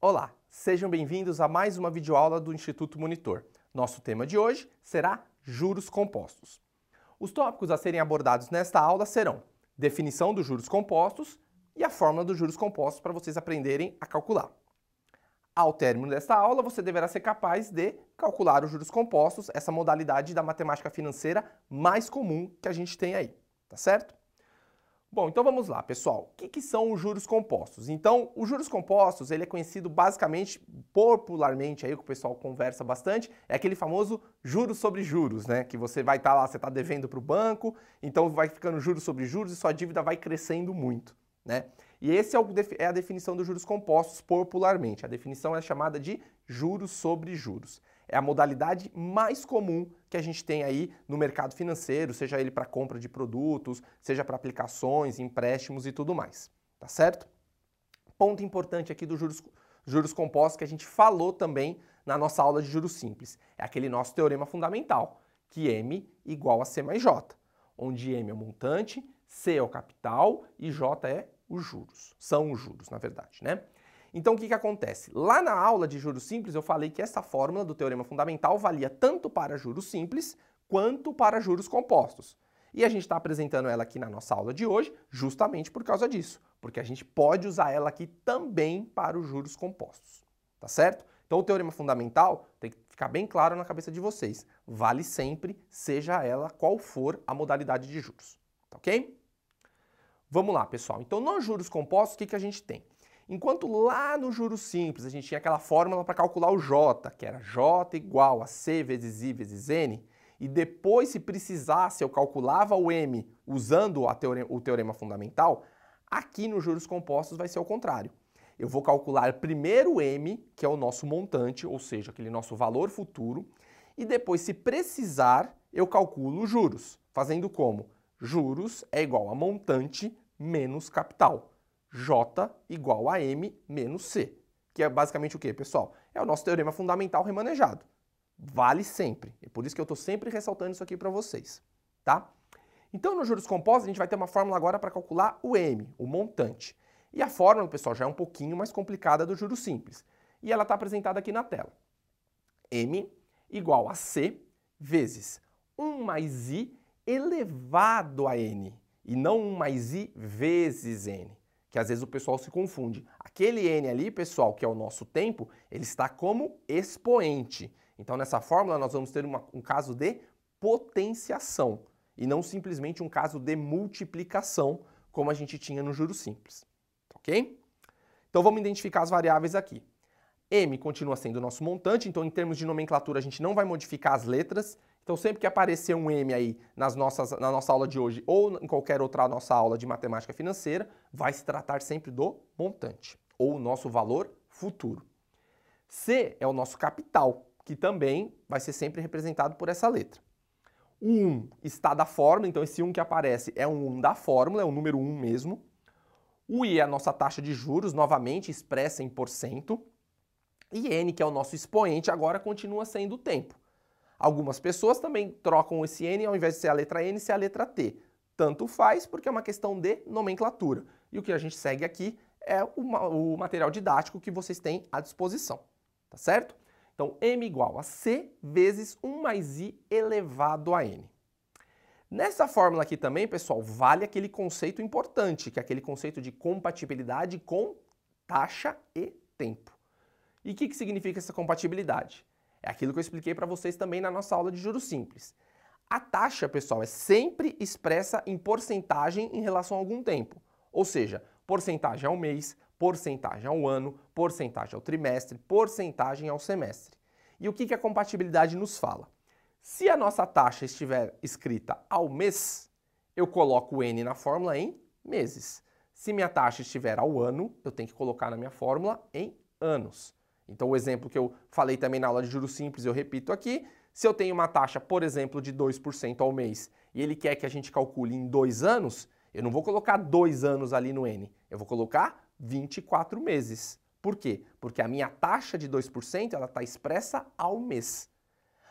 Olá, sejam bem-vindos a mais uma videoaula do Instituto Monitor. Nosso tema de hoje será juros compostos. Os tópicos a serem abordados nesta aula serão definição dos juros compostos e a fórmula dos juros compostos para vocês aprenderem a calcular. Ao término desta aula, você deverá ser capaz de calcular os juros compostos, essa modalidade da matemática financeira mais comum que a gente tem aí, tá certo? Bom, então vamos lá, pessoal. O que, que, são os juros compostos? Então, os juros compostos, ele é conhecido basicamente, popularmente, aí que o pessoal conversa bastante, é aquele famoso juros sobre juros, né? Que você vai estar tá lá, você está devendo para o banco, então vai ficando juros sobre juros e sua dívida vai crescendo muito, né? E essa é, é a definição dos juros compostos popularmente. A definição é chamada de juros sobre juros é a modalidade mais comum que a gente tem aí no mercado financeiro, seja ele para compra de produtos, seja para aplicações, empréstimos e tudo mais. Tá certo? Ponto importante aqui dos juros, juros compostos que a gente falou também na nossa aula de juros simples. É aquele nosso teorema fundamental, que M igual a C mais J, onde M é o montante, C é o capital e J é os juros. São os juros, na verdade, né? Então o que, que acontece? Lá na aula de juros simples eu falei que essa fórmula do teorema fundamental valia tanto para juros simples quanto para juros compostos. E a gente está apresentando ela aqui na nossa aula de hoje justamente por causa disso, porque a gente pode usar ela aqui também para os juros compostos, tá certo? Então o teorema fundamental tem que ficar bem claro na cabeça de vocês, vale sempre, seja ela qual for a modalidade de juros, tá ok? Vamos lá, pessoal. Então, nos juros compostos, o que, que a gente tem? Enquanto lá no juros simples a gente tinha aquela fórmula para calcular o J, que era J igual a C vezes I vezes N, e depois, se precisasse, eu calculava o M usando teorema, o teorema fundamental, aqui nos juros compostos vai ser o contrário. Eu vou calcular primeiro o M, que é o nosso montante, ou seja, aquele nosso valor futuro, e depois, se precisar, eu calculo os juros, fazendo como? Juros é igual a montante menos capital. J igual a M menos C, que é basicamente o que, pessoal? É o nosso teorema fundamental remanejado. Vale sempre. É por isso que eu estou sempre ressaltando isso aqui para vocês, tá? Então, nos juros compostos, a gente vai ter uma fórmula agora para calcular o M, o montante. E a fórmula, pessoal, já é um pouquinho mais complicada do juro simples. E ela está apresentada aqui na tela. M igual a C vezes 1 mais I elevado a N. E não 1 mais I vezes N que às vezes o pessoal se confunde. Aquele n ali, pessoal, que é o nosso tempo, ele está como expoente. Então, nessa fórmula, nós vamos ter uma, um caso de potenciação e não simplesmente um caso de multiplicação, como a gente tinha no juro simples. Ok? Então, vamos identificar as variáveis aqui. M continua sendo o nosso montante, então em termos de nomenclatura a gente não vai modificar as letras. Então sempre que aparecer um M aí nas nossas, na nossa aula de hoje ou em qualquer outra nossa aula de matemática financeira, vai se tratar sempre do montante, ou o nosso valor futuro. C é o nosso capital, que também vai ser sempre representado por essa letra. O 1 está da fórmula, então esse 1 que aparece é um 1 da fórmula, é o número 1 mesmo. O I é a nossa taxa de juros, novamente expressa em porcento. E N, que é o nosso expoente, agora continua sendo o tempo. Algumas pessoas também trocam esse N, ao invés de ser a letra N, ser a letra T. Tanto faz, porque é uma questão de nomenclatura. E o que a gente segue aqui é o, material didático que vocês têm à disposição, tá certo? Então, m igual a c vezes 1 mais i elevado a n. Nessa fórmula aqui também, pessoal, vale aquele conceito importante, que é aquele conceito de compatibilidade com taxa e tempo. E o que, que significa essa compatibilidade? É aquilo que eu expliquei para vocês também na nossa aula de juros simples. A taxa, pessoal, é sempre expressa em porcentagem em relação a algum tempo. Ou seja, porcentagem ao mês, porcentagem ao ano, porcentagem ao trimestre, porcentagem ao semestre. E o que, que a compatibilidade nos fala? Se a nossa taxa estiver escrita ao mês, eu coloco o N na fórmula em meses. Se minha taxa estiver ao ano, eu tenho que colocar na minha fórmula em anos. Então, o exemplo que eu falei também na aula de juros simples, eu repito aqui, se eu tenho uma taxa, por exemplo, de 2% ao mês e ele quer que a gente calcule em dois anos, eu não vou colocar dois anos ali no N, eu vou colocar 24 meses. Por quê? Porque a minha taxa de 2% ela está expressa ao mês.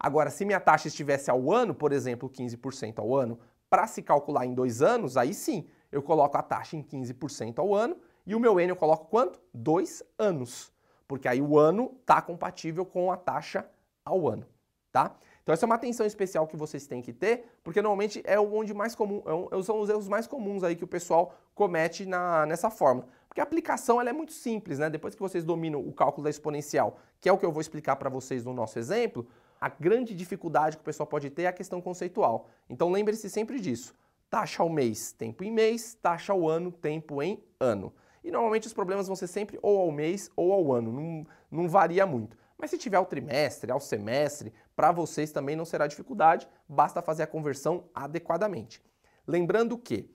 Agora, se minha taxa estivesse ao ano, por exemplo, 15% ao ano, para se calcular em dois anos, aí sim, eu coloco a taxa em 15% ao ano e o meu N eu coloco quanto? Dois anos porque aí o ano está compatível com a taxa ao ano, tá? Então essa é uma atenção especial que vocês têm que ter, porque normalmente é onde mais comum, é é, são os erros mais comuns aí que o pessoal comete na, nessa fórmula. Porque a aplicação ela é muito simples, né? Depois que vocês dominam o cálculo da exponencial, que é o que eu vou explicar para vocês no nosso exemplo, a grande dificuldade que o pessoal pode ter é a questão conceitual. Então lembre-se sempre disso. Taxa ao mês, tempo em mês, taxa ao ano, tempo em ano. E normalmente os problemas vão ser sempre ou ao mês ou ao ano, não, não varia muito. Mas se tiver ao trimestre, ao semestre, para vocês também não será dificuldade, basta fazer a conversão adequadamente. Lembrando que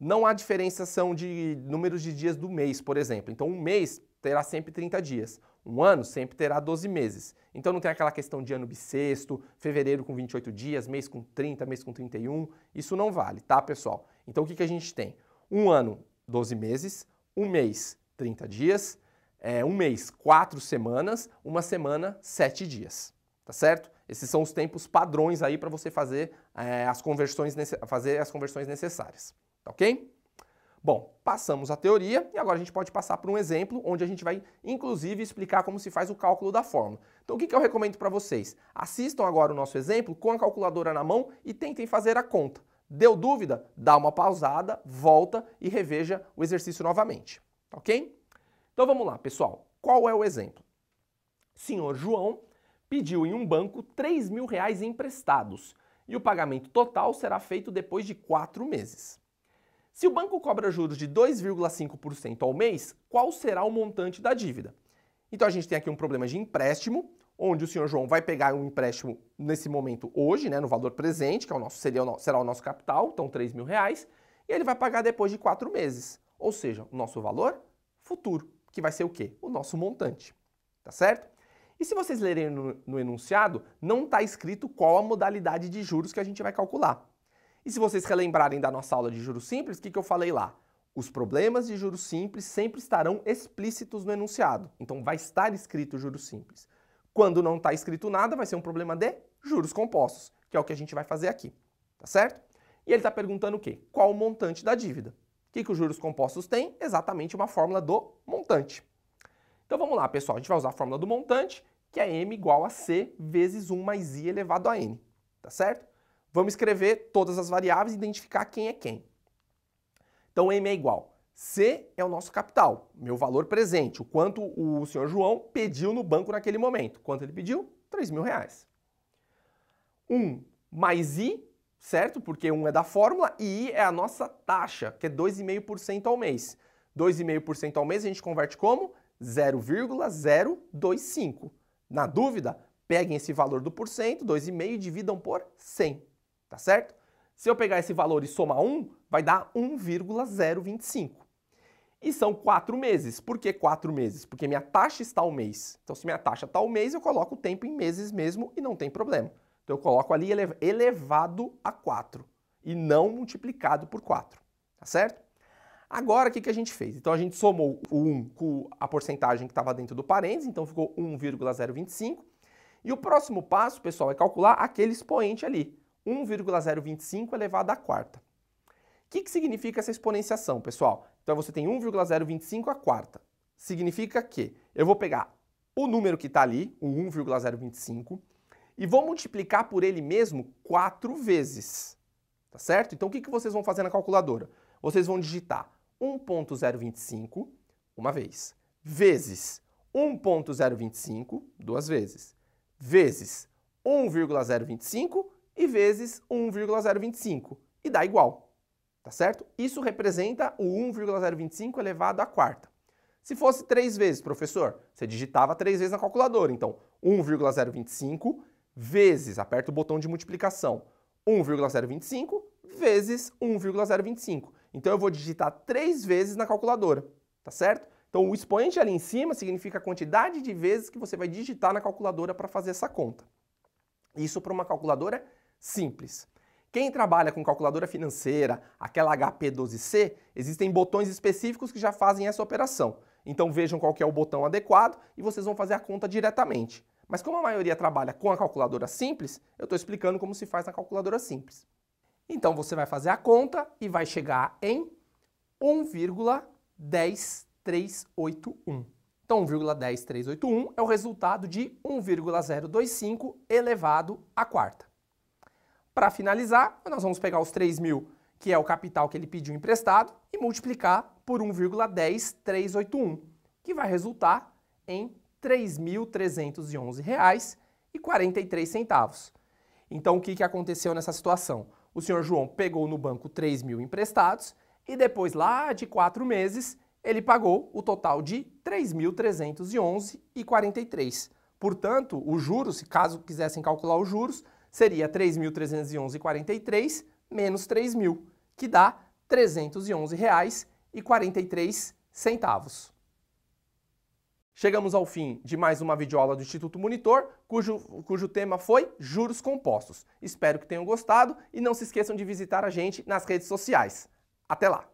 não há diferenciação de números de dias do mês, por exemplo. Então, um mês terá sempre 30 dias. Um ano sempre terá 12 meses. Então, não tem aquela questão de ano bissexto, fevereiro com 28 dias, mês com 30, mês com 31. Isso não vale, tá, pessoal? Então, o que, que a gente tem? Um ano, 12 meses. Um mês, 30 dias. É, um mês, quatro semanas. Uma semana, sete dias. Tá certo? Esses são os tempos padrões aí para você fazer, é, as conversões fazer as conversões necessárias. Tá ok? Bom, passamos a teoria e agora a gente pode passar para um exemplo onde a gente vai inclusive explicar como se faz o cálculo da fórmula. Então o que, que eu recomendo para vocês? Assistam agora o nosso exemplo com a calculadora na mão e tentem fazer a conta. Deu dúvida? Dá uma pausada, volta e reveja o exercício novamente, ok? Então vamos lá, pessoal. Qual é o exemplo? Senhor João pediu em um banco 3 mil reais emprestados e o pagamento total será feito depois de quatro meses. Se o banco cobra juros de 2,5% ao mês, qual será o montante da dívida? Então a gente tem aqui um problema de empréstimo onde o senhor João vai pegar um empréstimo nesse momento hoje, né, no valor presente, que é o nosso, seria o nosso, será o nosso capital, então 3 mil reais, e ele vai pagar depois de quatro meses, ou seja, o nosso valor futuro, que vai ser o quê? O nosso montante, tá certo? E se vocês lerem no, no enunciado, não está escrito qual a modalidade de juros que a gente vai calcular. E se vocês relembrarem da nossa aula de juros simples, o que, que eu falei lá? Os problemas de juros simples sempre estarão explícitos no enunciado. Então vai estar escrito juros simples. Quando não está escrito nada, vai ser um problema de juros compostos, que é o que a gente vai fazer aqui, tá certo? E ele está perguntando o quê? Qual o montante da dívida? O que, que os juros compostos têm? Exatamente uma fórmula do montante. Então vamos lá, pessoal, a gente vai usar a fórmula do montante, que é m igual a c vezes 1 mais i elevado a n, tá certo? Vamos escrever todas as variáveis e identificar quem é quem. Então m é igual C é o nosso capital, meu valor presente, o quanto o senhor João pediu no banco naquele momento. Quanto ele pediu? 3 mil reais. 1 um mais I, certo? Porque 1 um é da fórmula e I é a nossa taxa, que é 2,5% ao mês. 2,5% ao mês a gente converte como? 0,025. Na dúvida, peguem esse valor do porcento, 2,5 e dividam por 100, tá certo? Se eu pegar esse valor e somar 1, vai dar 1,025. E são quatro meses. Por que quatro meses? Porque minha taxa está ao mês. Então, se minha taxa está ao mês, eu coloco o tempo em meses mesmo e não tem problema. Então, eu coloco ali elevado a 4 e não multiplicado por 4, tá certo? Agora, o que, que a gente fez? Então, a gente somou o 1 com a porcentagem que estava dentro do parênteses, então ficou 1,025. E o próximo passo, pessoal, é calcular aquele expoente ali, 1,025 elevado à quarta que, que significa essa exponenciação, pessoal? Então você tem 1,025 a quarta. Significa que eu vou pegar o número que está ali, o 1,025, e vou multiplicar por ele mesmo quatro vezes. Tá certo? Então o que, que vocês vão fazer na calculadora? Vocês vão digitar 1,025 uma vez, vezes 1,025 duas vezes, vezes 1,025 e vezes 1,025 e dá igual tá certo? Isso representa o 1,025 elevado à quarta. Se fosse três vezes, professor, você digitava três vezes na calculadora. Então, 1,025 vezes, aperta o botão de multiplicação, 1,025 vezes 1,025. Então, eu vou digitar três vezes na calculadora, tá certo? Então, o expoente ali em cima significa a quantidade de vezes que você vai digitar na calculadora para fazer essa conta. Isso para uma calculadora simples. Quem trabalha com calculadora financeira, aquela HP12C, existem botões específicos que já fazem essa operação. Então vejam qual é o botão adequado e vocês vão fazer a conta diretamente. Mas como a maioria trabalha com a calculadora simples, eu estou explicando como se faz na calculadora simples. Então você vai fazer a conta e vai chegar em 1,10381. Então 1,10381 é o resultado de 1,025 elevado à quarta. Para finalizar, nós vamos pegar os 3 mil, que é o capital que ele pediu emprestado, e multiplicar por 1,10381, que vai resultar em R$ 3.311,43. Então, o que, que aconteceu nessa situação? O senhor João pegou no banco 3 mil emprestados e depois, lá de quatro meses, ele pagou o total de R$ 3.311,43. Portanto, os juros, se caso quisessem calcular os juros, seria 3.311,43 menos 3.000, que dá R$ 311,43. Chegamos ao fim de mais uma videoaula do Instituto Monitor, cujo, cujo tema foi juros compostos. Espero que tenham gostado e não se esqueçam de visitar a gente nas redes sociais. Até lá!